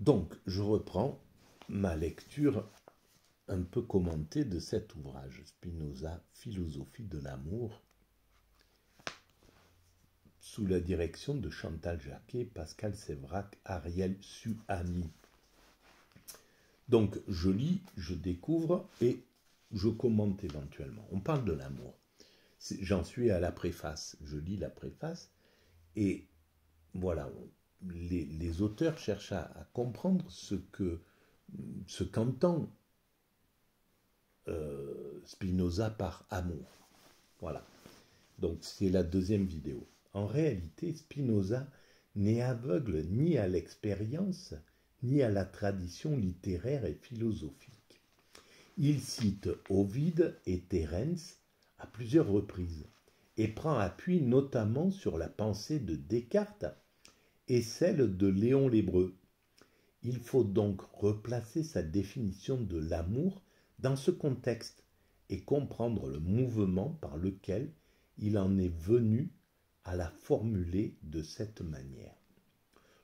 Donc, je reprends ma lecture un peu commentée de cet ouvrage, Spinoza, Philosophie de l'amour, sous la direction de Chantal Jacquet, Pascal Sévrac, Ariel Suani. Donc, je lis, je découvre et je commente éventuellement. On parle de l'amour. J'en suis à la préface. Je lis la préface et voilà, les, auteurs cherchent à, comprendre ce que ce qu'entend euh, Spinoza par amour. Voilà. Donc c'est la deuxième vidéo. En réalité, Spinoza n'est aveugle ni à l'expérience, ni à la tradition littéraire et philosophique. Il cite Ovide et Terence à plusieurs reprises et prend appui notamment sur la pensée de Descartes et celle de Léon l'Hébreu. Il faut donc replacer sa définition de l'amour dans ce contexte et comprendre le mouvement par lequel il en est venu à la formuler de cette manière.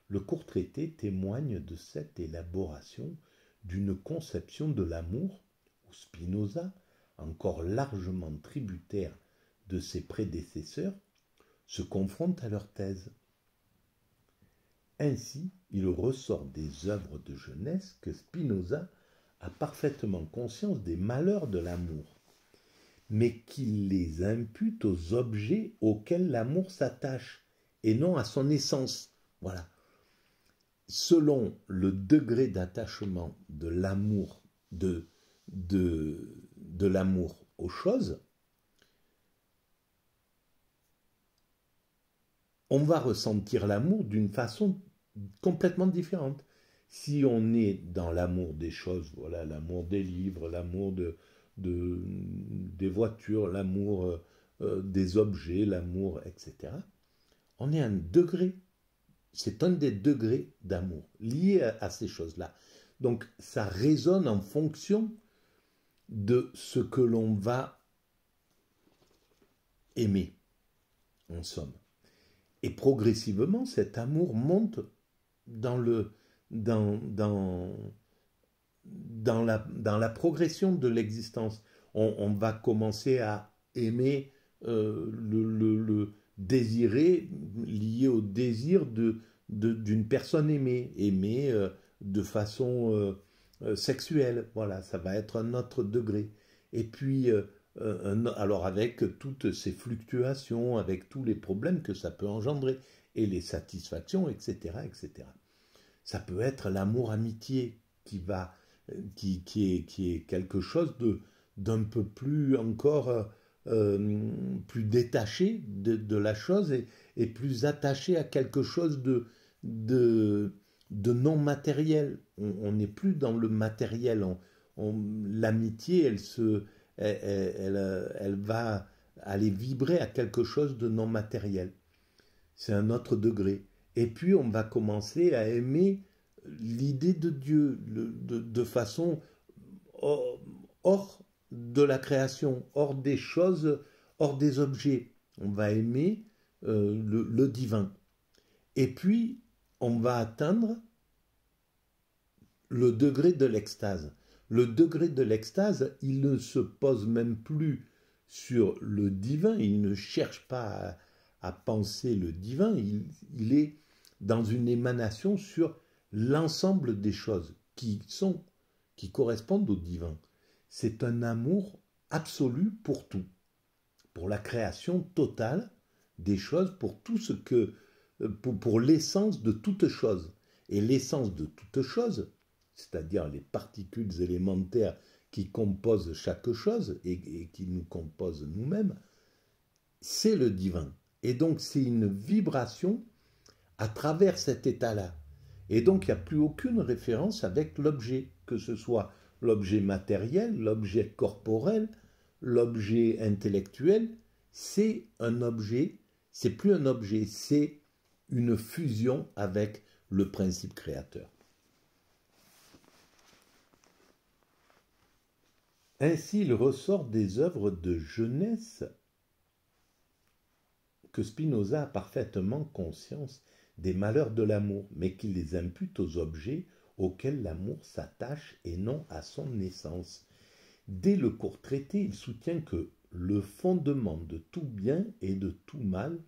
Le court traité témoigne de cette élaboration d'une conception de l'amour où Spinoza, encore largement tributaire de ses prédécesseurs, se confronte à leur thèse. Ainsi, il ressort des œuvres de jeunesse que Spinoza a parfaitement conscience des malheurs de l'amour, mais qu'il les impute aux objets auxquels l'amour s'attache, et non à son essence. Voilà. Selon le degré d'attachement de l'amour de, de, de l'amour aux choses, on va ressentir l'amour d'une façon complètement différente. Si on est dans l'amour des choses, voilà, l'amour des livres, l'amour des voitures, l'amour euh, euh, des objets, l'amour, etc., on est un degré. C'est un des degrés d'amour lié à, à ces choses-là. Donc ça résonne en fonction de ce que l'on va aimer, en somme. Et progressivement, cet amour monte dans, le, dans, dans, la, dans la progression de l'existence. On, va commencer à aimer, euh, le, désiré lié au désir de, d'une personne aimée, aimée euh, de façon euh, sexuelle. Voilà, ça va être un autre degré. Et puis, euh, alors avec toutes ces fluctuations, avec tous les problèmes que ça peut engendrer, et les satisfactions, etc. etc. Ça peut être l'amour-amitié qui va, euh, qui, qui, est, qui est quelque chose de d'un peu plus encore euh, plus détaché de, la chose et, plus attaché à quelque chose de, de, de non matériel. On n'est plus dans le matériel. L'amitié, elle se, euh, elle, va aller vibrer à quelque chose de non matériel. C'est un autre degré. Et puis on va commencer à aimer l'idée de Dieu de, façon oh, hors, de la création, hors des choses, hors des objets. On va aimer euh, le, divin. Et puis on va atteindre le degré de l'extase. Le degré de l'extase, il ne se pose même plus sur le divin, il ne cherche pas à, penser le divin, il, est dans une émanation sur l'ensemble des choses qui sont, qui correspondent au divin. C'est un amour absolu pour tout, pour la création totale des choses, pour tout ce que, pour l'essence de toute chose. Et l'essence de toute chose, c'est-à-dire les particules élémentaires qui composent chaque chose et, qui nous composent nous-mêmes, c'est le divin. Et donc c'est une vibration à travers cet état-là. Et donc il n'y a plus aucune référence avec l'objet, que ce soit l'objet matériel, l'objet corporel, l'objet intellectuel, c'est un objet, c'est plus un objet, c'est une fusion avec le principe créateur. Ainsi, il ressort des œuvres de jeunesse que Spinoza a parfaitement conscience des malheurs de l'amour, mais qu'il les impute aux objets auxquels l'amour s'attache et non à son essence. Dès le court traité, il soutient que le fondement de tout bien et de tout mal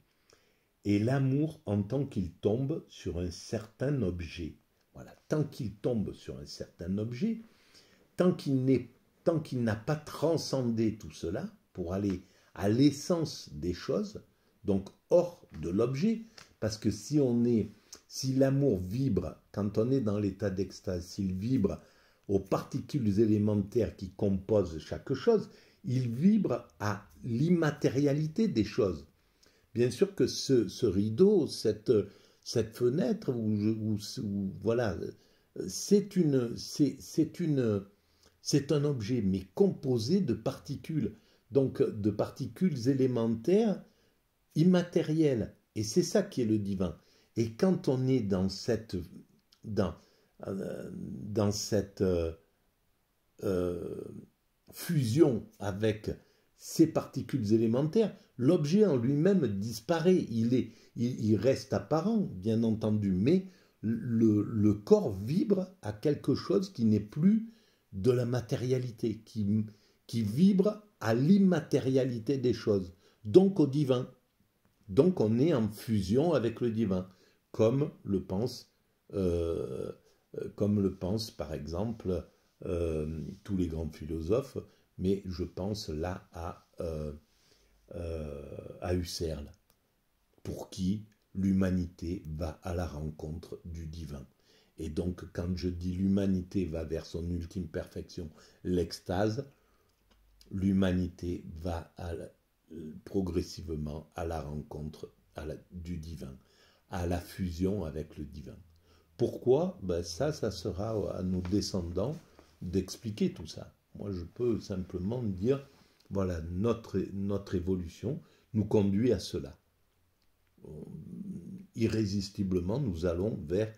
est l'amour en tant qu'il tombe sur un certain objet. Voilà, tant qu'il tombe sur un certain objet, tant qu'il n'est tant qu'il n'a pas transcendé tout cela pour aller à l'essence des choses, donc hors de l'objet, parce que si on est, si l'amour vibre, quand on est dans l'état d'extase, s'il vibre aux particules élémentaires qui composent chaque chose, il vibre à l'immatérialité des choses. Bien sûr que ce, rideau, cette, fenêtre, voilà, c'est une, c'est une, c'est un objet, mais composé de particules, donc de particules élémentaires, immatérielles. Et c'est ça qui est le divin. Et quand on est dans cette, dans, euh, dans cette euh, euh, fusion avec ces particules élémentaires, l'objet en lui-même disparaît. Il, est, il, reste apparent, bien entendu, mais le, corps vibre à quelque chose qui n'est plus de la matérialité, qui, vibre à l'immatérialité des choses, donc au divin. Donc on est en fusion avec le divin, comme le pense, euh, euh, comme le pense par exemple euh, tous les grands philosophes, mais je pense là à, à Husserl, pour qui l'humanité va à la rencontre du divin. Et donc, quand je dis l'humanité va vers son ultime perfection, l'extase, l'humanité va progressivement à la rencontre à la, du divin, à la fusion avec le divin. Pourquoi ben Ça, ça sera à nos descendants d'expliquer tout ça. Moi, je peux simplement dire, voilà, notre, notre évolution nous conduit à cela. Irrésistiblement, nous allons vers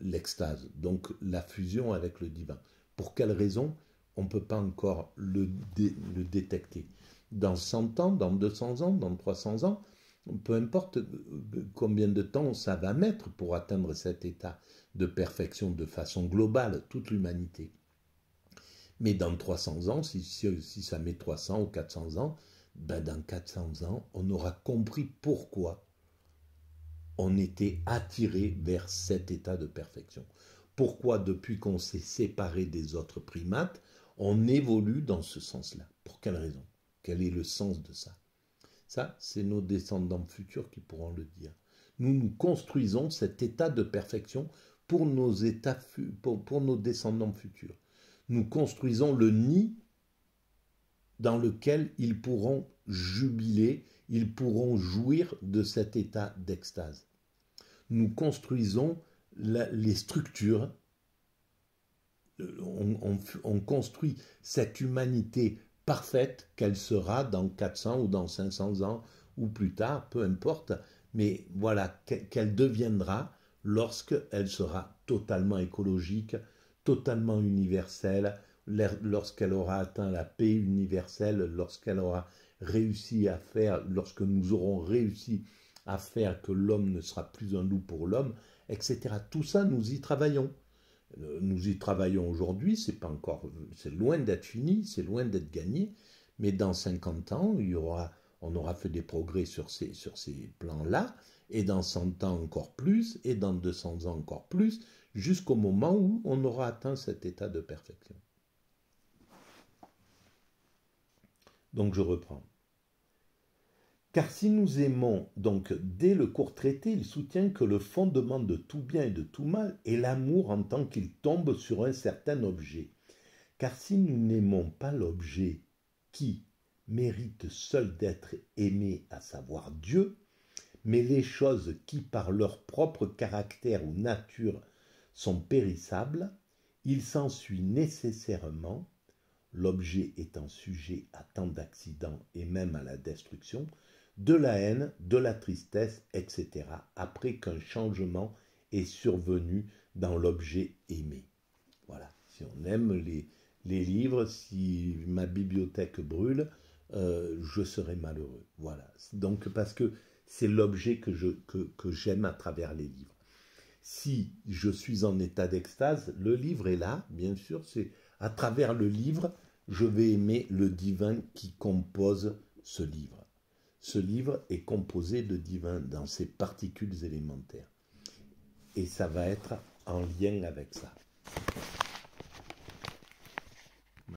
l'extase, donc la fusion avec le divin. Pour quelle raison On ne peut pas encore le, le détecter. Dans 100 ans, dans 200 ans, dans 300 ans, peu importe euh, combien de temps ça va mettre pour atteindre cet état de perfection de façon globale, toute l'humanité. Mais dans 300 ans, si, si, ça met 300 ou 400 ans, ben dans 400 ans, on aura compris pourquoi on était attiré vers cet état de perfection. Pourquoi depuis qu'on s'est séparé des autres primates, on évolue dans ce sens-là Pour quelle raison Quel est le sens de ça Ça, c'est nos descendants futurs qui pourront le dire. Nous nous construisons cet état de perfection pour nos, états, pour, pour nos descendants futurs. Nous construisons le nid dans lequel ils pourront jubiler, ils pourront jouir de cet état d'extase. Nous construisons les structures, euh, on, on construit cette humanité parfaite qu'elle sera dans 400 ou dans 500 ans ou plus tard, peu importe, mais voilà qu'elle deviendra lorsqu'elle sera totalement écologique, totalement universelle, lorsqu'elle aura atteint la paix universelle, lorsqu'elle aura réussi à faire, lorsque nous aurons réussi à faire que l'homme ne sera plus un loup pour l'homme, etc. Tout ça, nous y travaillons. Euh, nous y travaillons aujourd'hui, c'est pas encore, c'est loin d'être fini, c'est loin d'être gagné, mais dans 50 ans, il y aura, on aura fait des progrès sur ces, sur ces plans-là, et dans 100 ans encore plus, et dans 200 ans encore plus, jusqu'au moment où on aura atteint cet état de perfection. Donc je reprends. Car si nous aimons donc dès le court traité, il soutient que le fondement de tout bien et de tout mal est l'amour en tant qu'il tombe sur un certain objet. Car si nous n'aimons pas l'objet qui mérite seul d'être aimé, à savoir Dieu, mais les choses qui par leur propre caractère ou nature sont périssables, il s'ensuit nécessairement l'objet étant sujet à tant d'accidents et même à la destruction, de la haine, de la tristesse, etc., après qu'un changement est survenu dans l'objet aimé. Voilà, si on aime les, les livres, si ma bibliothèque brûle, euh, je serai malheureux. Voilà, donc parce que c'est l'objet que, que j'aime à travers les livres. Si je suis en état d'extase, le livre est là, bien sûr, c'est à travers le livre je vais aimer le divin qui compose ce livre. Ce livre est composé de divin dans ses particules élémentaires. Et ça va être en lien avec ça.